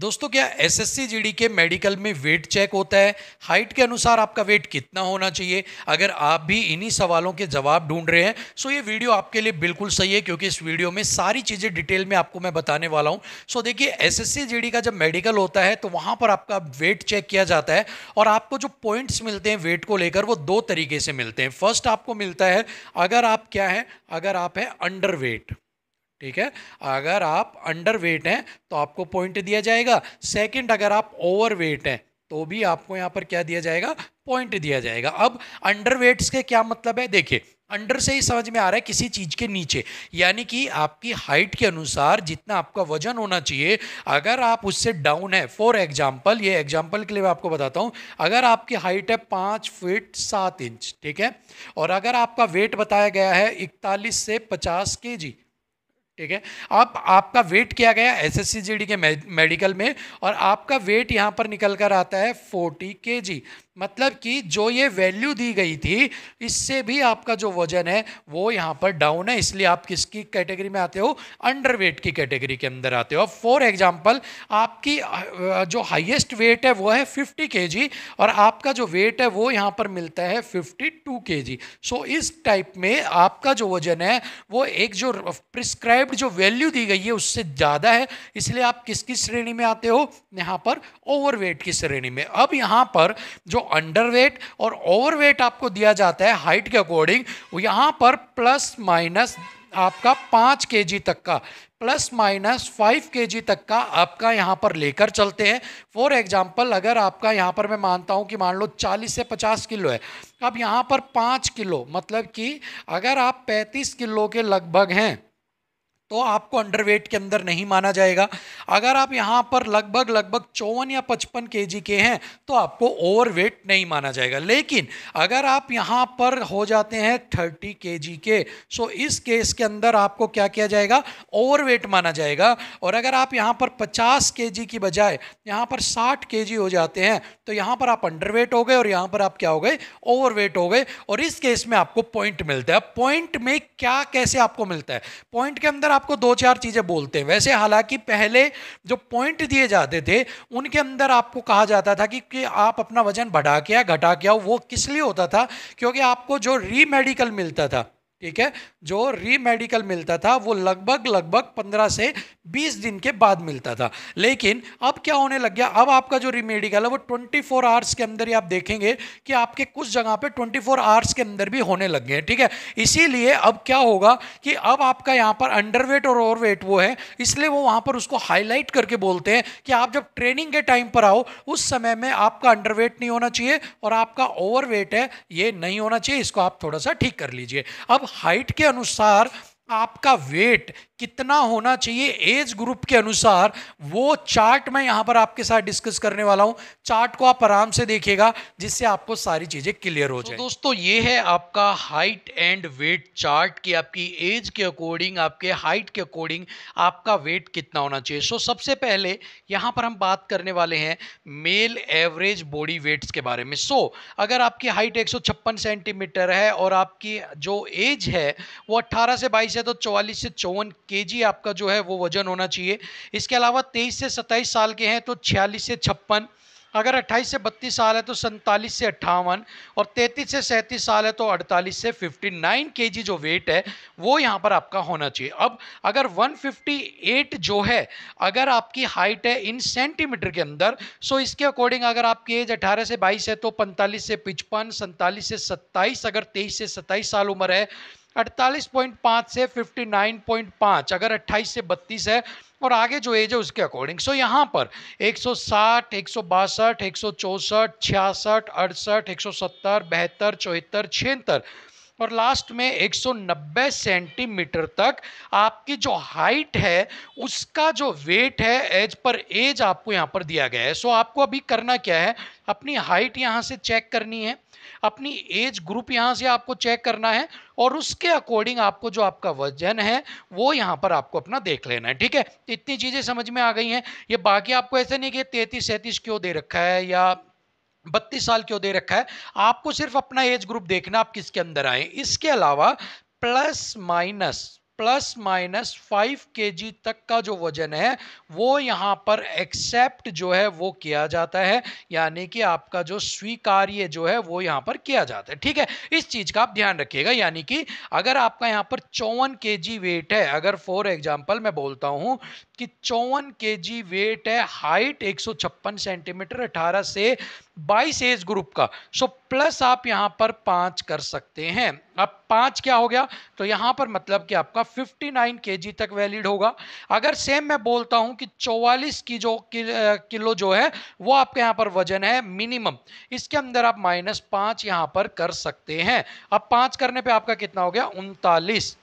दोस्तों क्या SSC GD के मेडिकल में वेट चेक होता है हाइट के अनुसार आपका वेट कितना होना चाहिए अगर आप भी इन्हीं सवालों के जवाब ढूंढ रहे हैं सो ये वीडियो आपके लिए बिल्कुल सही है क्योंकि इस वीडियो में सारी चीज़ें डिटेल में आपको मैं बताने वाला हूँ सो देखिए एसएससी जीडी का जब मेडिकल होता है तो वहाँ पर आपका वेट चेक किया जाता है और आपको जो पॉइंट्स मिलते हैं वेट को लेकर वो दो तरीके से मिलते हैं फर्स्ट आपको मिलता है अगर आप क्या है अगर आप है अंडर वेट ठीक है अगर आप अंडर वेट हैं तो आपको पॉइंट दिया जाएगा सेकंड अगर आप ओवर वेट हैं तो भी आपको यहाँ पर क्या दिया जाएगा पॉइंट दिया जाएगा अब अंडर वेट्स के क्या मतलब है देखिए अंडर से ही समझ में आ रहा है किसी चीज़ के नीचे यानी कि आपकी हाइट के अनुसार जितना आपका वजन होना चाहिए अगर आप उससे डाउन है फॉर एग्जाम्पल ये एग्जाम्पल के लिए मैं आपको बताता हूँ अगर आपकी हाइट है पाँच फीट सात इंच ठीक है और अगर आपका वेट बताया गया है इकतालीस से पचास के जी ठीक है आप आपका वेट किया गया जी डी के मेडिकल में और आपका वेट यहाँ पर निकल कर आता है 40 जी मतलब कि जो ये वैल्यू दी गई थी इससे भी आपका जो वजन है वो यहाँ पर डाउन है इसलिए आप किसकी कैटेगरी में आते हो अंडर वेट की कैटेगरी के अंदर आते हो फॉर एग्जांपल आपकी जो हाईएस्ट वेट है वो है 50 जी और आपका जो वेट है वो यहाँ पर मिलता है 52 जी सो so, इस टाइप में आपका जो वजन है वो एक जो प्रिस्क्राइब पर जो वैल्यू दी गई है उससे ज़्यादा है इसलिए आप किसकी श्रेणी में आते हो यहाँ पर ओवरवेट की श्रेणी में अब यहाँ पर जो अंडरवेट और ओवरवेट आपको दिया जाता है हाइट के अकॉर्डिंग यहाँ पर प्लस माइनस आपका पाँच के तक का प्लस माइनस फाइव के तक का आपका यहाँ पर लेकर चलते हैं फॉर एग्जाम्पल अगर आपका यहाँ पर मैं मानता हूँ कि मान लो चालीस से पचास किलो है अब यहाँ पर पाँच किलो मतलब कि अगर आप पैंतीस किलो के लगभग हैं तो आपको अंडरवेट के अंदर नहीं माना जाएगा अगर आप यहाँ पर लगभग लगभग चौवन या पचपन के के हैं तो आपको ओवरवेट नहीं माना जाएगा लेकिन अगर आप यहाँ पर हो जाते हैं थर्टी के के सो इस केस के अंदर आपको क्या किया जाएगा ओवरवेट माना जाएगा और अगर आप यहाँ पर पचास के की बजाय यहाँ पर साठ के हो जाते हैं तो यहाँ पर आप अंडर हो गए और यहाँ पर आप क्या हो गए ओवर हो गए और इस केस में आपको पॉइंट मिलता है पॉइंट में क्या कैसे आपको मिलता है पॉइंट के अंदर आपको दो चार चीज़ें बोलते हैं वैसे हालांकि पहले जो पॉइंट दिए जाते थे उनके अंदर आपको कहा जाता था कि, कि आप अपना वजन बढ़ा के या घटा के वो किस लिए होता था क्योंकि आपको जो री मेडिकल मिलता था ठीक है जो री मेडिकल मिलता था वो लगभग लगभग 15 से 20 दिन के बाद मिलता था लेकिन अब क्या होने लग गया अब आपका जो री मेडिकल है वो 24 आवर्स के अंदर ही आप देखेंगे कि आपके कुछ जगह पे 24 आवर्स के अंदर भी होने लग गए ठीक है इसीलिए अब क्या होगा कि अब आपका यहाँ पर अंडरवेट और ओवरवेट वो है इसलिए वो वहाँ पर उसको हाईलाइट करके बोलते हैं कि आप जब ट्रेनिंग के टाइम पर आओ उस समय में आपका अंडरवेट नहीं होना चाहिए और आपका ओवरवेट है ये नहीं होना चाहिए इसको आप थोड़ा सा ठीक कर लीजिए अब हाइट के अनुसार आपका वेट कितना होना चाहिए एज ग्रुप के अनुसार वो चार्ट मैं यहाँ पर आपके साथ डिस्कस करने वाला हूँ चार्ट को आप आराम से देखिएगा जिससे आपको सारी चीज़ें क्लियर हो जाए तो दोस्तों ये है आपका हाइट एंड वेट चार्ट कि आपकी एज के अकॉर्डिंग आपके हाइट के अकॉर्डिंग आपका वेट कितना होना चाहिए सो so, सबसे पहले यहाँ पर हम बात करने वाले हैं मेल एवरेज बॉडी वेट्स के बारे में सो so, अगर आपकी हाइट एक सेंटीमीटर है और आपकी जो एज है वो अट्ठारह से बाईस है तो चौवालीस से चौवन के आपका जो है वो वजन होना चाहिए इसके अलावा तेईस से सत्ताईस साल के हैं तो छियालीस से छप्पन अगर 28 से 32 साल है तो सैंतालीस से अट्ठावन और 33 से सैंतीस साल है तो 48 से 59 जी जो वेट है वो यहाँ पर आपका होना चाहिए अब अगर 158 जो है अगर आपकी हाइट है इन सेंटीमीटर के अंदर सो इसके अकॉर्डिंग अगर आपकी एज 18 से 22 है तो 45 से पिचपन सैंतालीस से 27 अगर 23 से 27 साल उम्र है 48.5 से 59.5 अगर 28 से 32 है और आगे जो एज है उसके अकॉर्डिंग सो यहाँ पर एक सौ साठ एक सौ बासठ एक सौ चौसठ छियासठ अड़सठ एक सौ सत्तर बहत्तर चौहत्तर छिहत्तर और लास्ट में 190 सेंटीमीटर तक आपकी जो हाइट है उसका जो वेट है एज पर एज आपको यहाँ पर दिया गया है सो आपको अभी करना क्या है अपनी हाइट यहाँ से चेक करनी है अपनी एज ग्रुप यहाँ से आपको चेक करना है और उसके अकॉर्डिंग आपको जो आपका वजन है वो यहाँ पर आपको अपना देख लेना है ठीक है इतनी चीज़ें समझ में आ गई हैं ये बाकी आपको ऐसे नहीं कि तैतीस सैंतीस क्यों दे रखा है या बत्तीस साल क्यों दे रखा है आपको सिर्फ अपना एज ग्रुप देखना आप किसके अंदर आए इसके अलावा plus minus plus minus five के तक का जो वजन है वो यहाँ पर एक्सेप्ट जो है वो किया जाता है यानी कि आपका जो स्वीकार्य जो है वो यहाँ पर किया जाता है ठीक है इस चीज़ का आप ध्यान रखिएगा यानी कि अगर आपका यहाँ पर चौवन के वेट है अगर फॉर एग्जाम्पल मैं बोलता हूँ कि चौवन के जी वेट है हाइट 156 सेंटीमीटर 18 से 22 एज ग्रुप का सो प्लस आप यहां पर पांच कर सकते हैं अब पांच क्या हो गया तो यहां पर मतलब कि आपका 59 केजी तक वैलिड होगा अगर सेम मैं बोलता हूं कि 44 की जो किलो जो है वो आपके यहां पर वजन है मिनिमम इसके अंदर आप माइनस पांच यहां पर कर सकते हैं अब पांच करने पे आपका कितना हो गया उनतालीस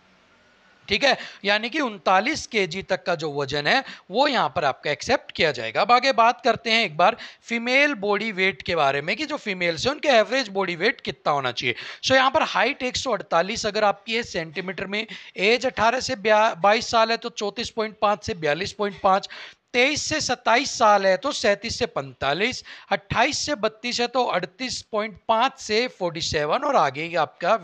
ठीक है यानी कि उनतालीस के तक का जो वजन है वो यहाँ पर आपका एक्सेप्ट किया जाएगा अब आगे बात करते हैं एक बार फीमेल बॉडी वेट के बारे में कि जो फीमेल्स हैं उनके एवरेज बॉडी वेट कितना होना चाहिए सो यहाँ पर हाइट एक अगर आपकी है सेंटीमीटर में एज अठारह से बाईस साल है तो 34.5 से पाँच तेईस से सत्ताईस साल है तो सैंतीस से पैंतालीस अट्ठाईस से बत्तीस है तो अड़तीस पॉइंट पाँच से फोर्टी सेवन और आगे ही आपका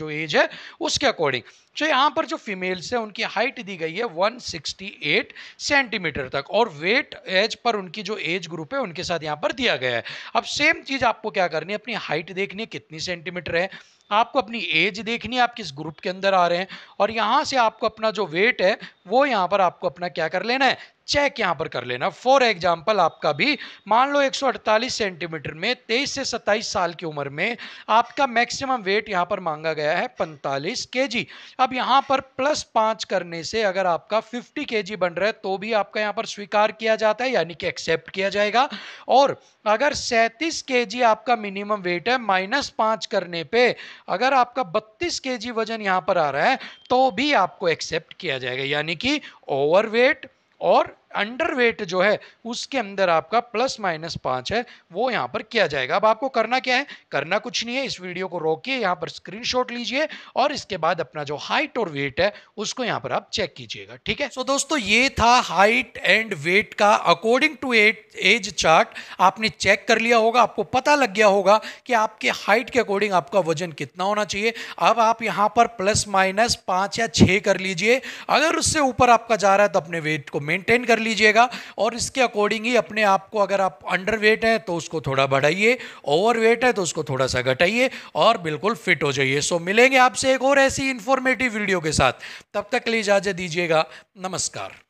जो एज है उसके अकॉर्डिंग जो यहाँ पर जो फीमेल्स हैं उनकी हाइट दी गई है 168 सेंटीमीटर तक और वेट एज पर उनकी जो एज ग्रुप है उनके साथ यहाँ पर दिया गया है अब सेम चीज़ आपको क्या करनी है अपनी हाइट देखनी है कितनी सेंटीमीटर है आपको अपनी एज देखनी है आप किस ग्रुप के अंदर आ रहे हैं और यहाँ से आपको अपना जो वेट है वो यहाँ पर आपको अपना क्या कर लेना है चेक यहाँ पर कर लेना फॉर एग्जाम्पल आपका भी मान लो 148 सेंटीमीटर में 23 से 27 साल की उम्र में आपका मैक्सिमम वेट यहाँ पर मांगा गया है 45 केजी अब अब यहां पर प्लस पांच करने से अगर आपका 50 के बन रहा है तो भी आपका यहां पर स्वीकार किया जाता है यानी कि एक्सेप्ट किया जाएगा और अगर सैतीस के आपका मिनिमम वेट है माइनस पांच करने पे अगर आपका बत्तीस के वजन यहां पर आ रहा है तो भी आपको एक्सेप्ट किया जाएगा यानी कि ओवरवेट और अंडरवेट जो है उसके अंदर आपका प्लस माइनस पाँच है वो यहाँ पर किया जाएगा अब आपको करना क्या है करना कुछ नहीं है इस वीडियो को रोकिए यहाँ पर स्क्रीनशॉट लीजिए और इसके बाद अपना जो हाइट और वेट है उसको यहाँ पर आप चेक कीजिएगा ठीक है सो so, दोस्तों ये था हाइट एंड वेट का अकॉर्डिंग टू एज चार्ट आपने चेक कर लिया होगा आपको पता लग गया होगा कि आपके हाइट के अकॉर्डिंग आपका वजन कितना होना चाहिए अब आप यहाँ पर प्लस माइनस पाँच या छः कर लीजिए अगर उससे ऊपर आपका जा रहा है तो अपने वेट को मेंटेन कर लीजिएगा और इसके अकॉर्डिंग ही अपने आप को अगर आप अंडर वेट हैं तो उसको थोड़ा बढ़ाइए ओवर वेट है तो उसको थोड़ा सा घटाइए और बिल्कुल फिट हो जाइए सो मिलेंगे आपसे एक और ऐसी इंफॉर्मेटिव वीडियो के साथ तब तक के लिए इजाज़त दीजिएगा नमस्कार